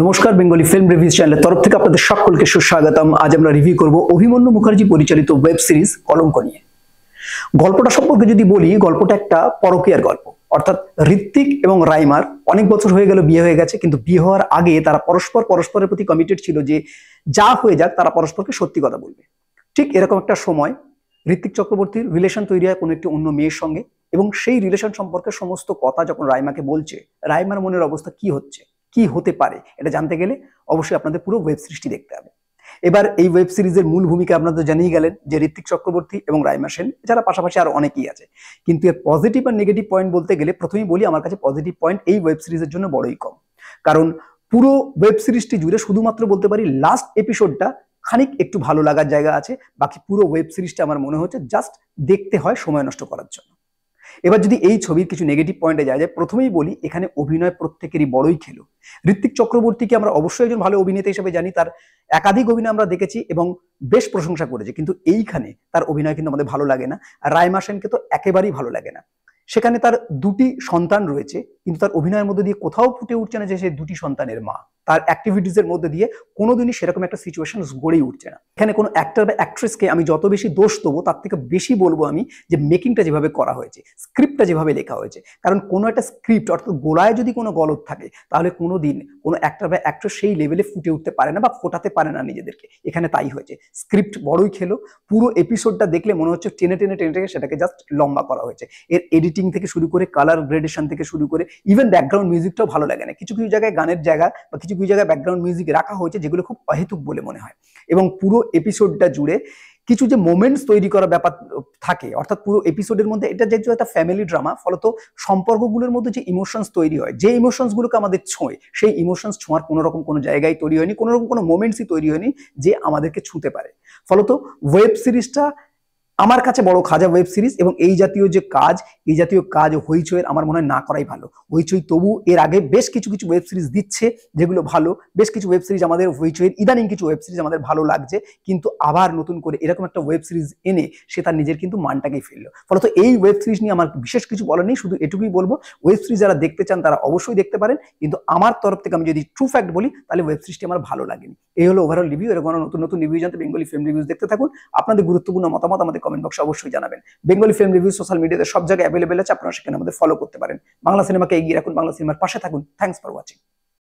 নমস্কার Bengali film review চ্যানেলের তরফ থেকে আপনাদের সকলকে সুস্বাগতম আজ আমরা রিভিউ করব অভিমন্যু মুখার্জি পরিচালিত ওয়েব সিরিজ কলঙ্ক নিয়ে গল্পটা সম্পর্কে যদি বলি গল্পটা একটা পরকীয়ার গল্প অর্থাৎ ঋত্বিক এবং রাইমার অনেক বছর হয়ে গেল বিয়ে হয়ে গেছে কিন্তু বিয়ে হওয়ার আগে তারা পরস্পর পরস্পরের প্রতি কমিটেড ছিল যে যা হয়ে যাক তারা পরস্পরকে সত্যি কথা বলবে ঠিক এরকম একটা সময় ঋত্বিক চক্রবর্তীর রিলেশন তৈরি হয় কোনো একটি অন্য মেয়ের সঙ্গে এবং সেই রিলেশন সম্পর্কে সমস্ত কথা যখন রাইমাকে বলছে রাইমার মনের অবস্থা কি হচ্ছে কি হতে পারে এটা জানতে গেলে অবশ্যই আপনাদের পুরো ওয়েব সিরিজটি দেখতে হবে এবার এই ওয়েব সিরিজের মূল ভূমিকা আপনাদের জানিয়ে গেলেন যে ঋত্বিক চক্রবর্তী এবং রাইমা সেন এছাড়া পাশাপাশি আরও অনেকেই আছে কিন্তু এর পজিটিভ আর নেগেটিভ পয়েন্ট বলতে গেলে প্রথমেই বলি আমার কাছে পজিটিভ পয়েন্ট এই ওয়েব সিরিজের জন্য বড়ই কম কারণ পুরো ওয়েব সিরিজটি জুড়ে শুধুমাত্র বলতে পারি লাস্ট এপিসোডটা খানিক একটু ভালো লাগার জায়গা আছে বাকি পুরো ওয়েব সিরিজটা আমার মনে হচ্ছে জাস্ট দেখতে হয় সময় নষ্ট করার জন্য এবার যদি এই ছবির কিছু নেগেটিভ পয়েন্টে যায় যায় প্রথমেই বলি এখানে অভিনয় প্রত্যেকেরই বড়ই খেলো ঋত্বিক চক্রবর্তীকে আমরা অবশ্যই একজন ভালো অভিনেতা হিসেবে জানি তার একাধিক অভিনয় আমরা দেখেছি এবং বেশ প্রশংসা করেছে কিন্তু এইখানে তার অভিনয় কিন্তু আমাদের ভালো লাগে না আর রায়মা সেনকে তো একেবারেই ভালো লাগে না সেখানে তার দুটি সন্তান রয়েছে কিন্তু তার অভিনয়ের মধ্যে দিয়ে কোথাও ফুটে উঠছে না যে সে দুটি সন্তানের মা তার অ্যাক্টিভিটিসের মধ্যে দিয়ে কোনো দিনই সেরকম একটা সিচুয়েশন গড়েই উঠছে না এখানে কোনো অ্যাক্টর বা অ্যাক্ট্রেসকে আমি যত বেশি দোষ দেবো তার থেকে বেশি বলবো আমি যে মেকিংটা যেভাবে করা হয়েছে স্ক্রিপ্টটা যেভাবে লেখা হয়েছে কারণ কোনো একটা স্ক্রিপ্ট অর্থাৎ গোলায় যদি কোনো গলত থাকে তাহলে কোনো দিন কোনো অ্যাক্টর বা অ্যাক্ট্রেস সেই লেভেলে ফুটে উঠতে পারে না বা ফোটাতে পারে না নিজেদেরকে এখানে তাই হয়েছে স্ক্রিপ্ট বড়ই খেলো পুরো এপিসোডটা দেখলে মনে হচ্ছে টেনে টেনে টেনে টেনে সেটাকে জাস্ট লম্বা করা হয়েছে এর এডিটিং থেকে শুরু করে কালার গ্রেডেশন থেকে শুরু করে ইভেন ব্যাকগ্রাউন্ড মিউজিকটাও ভালো লাগে না কিছু কিছু জায়গায় গানের জায়গা বা কিছু কিছু জায়গায় ব্যাকগ্রাউন্ড মিউজিক রাখা হয়েছে যেগুলো খুব অহেতুক বলে মনে হয় এবং পুরো এপিসোডটা জুড়ে কিছু যে মোমেন্টস তৈরি করার ব্যাপার থাকে অর্থাৎ পুরো এপিসোডের মধ্যে এটা যেহেতু একটা ফ্যামিলি ড্রামা ফলত সম্পর্কগুলোর মধ্যে যে ইমোশনস তৈরি হয় যে ইমোশনসগুলোকে আমাদের ছোঁয় সেই ইমোশনস ছোঁয়ার কোনো রকম কোনো জায়গায় তৈরি হয়নি কোনো রকম কোনো মোমেন্টসই তৈরি হয়নি যে আমাদেরকে ছুঁতে পারে ফলত ওয়েব সিরিজটা আমার কাছে বড় খাজা ওয়েব সিরিজ এবং এই জাতীয় যে কাজ এই জাতীয় কাজ হইচইয়ের আমার মনে হয় না করাই ভালো হইচই তবু এর আগে বেশ কিছু কিছু ওয়েব সিরিজ দিচ্ছে যেগুলো ভালো বেশ কিছু ওয়েব সিরিজ আমাদের হইচইয়ের ইদানিং কিছু ওয়েব সিরিজ আমাদের ভালো লাগছে কিন্তু আবার নতুন করে এরকম একটা ওয়েব সিরিজ এনে সে তার নিজের কিন্তু মানটাকেই ফেললো ফলত এই ওয়েব সিরিজ নিয়ে আমার বিশেষ কিছু বলার নেই শুধু এটুকুই বলবো ওয়েব সিরিজ যারা দেখতে চান তারা অবশ্যই দেখতে পারেন কিন্তু আমার তরফ থেকে আমি যদি ট্রু ফ্যাক্ট বলি তাহলে ওয়েব সিরিজটি আমার ভালো লাগেনি এই হলো ওভারঅল রিভিউ এরকম নতুন নতুন রিভিউ জানতে বেঙ্গলি ফিল্ম রিভিউজ দেখতে থাকুন আপনাদের গুরুত্বপূর্ণ মতামত আমাদের কমেন্ট বক্সে অবশ্যই জানাবেন বেঙ্গলি ফিল্ম রিভিউ সোশ্যাল মিডিয়াতে সব জায়গায় অ্যাভেলেবেল আছে আপনারা সেখানে আমাদের ফলো করতে পারেন বাংলা সিনেমাকে এগিয়ে রাখুন বাংলা সিনেমার পাশে থাকুন থ্যাংকস ফর ওয়াচিং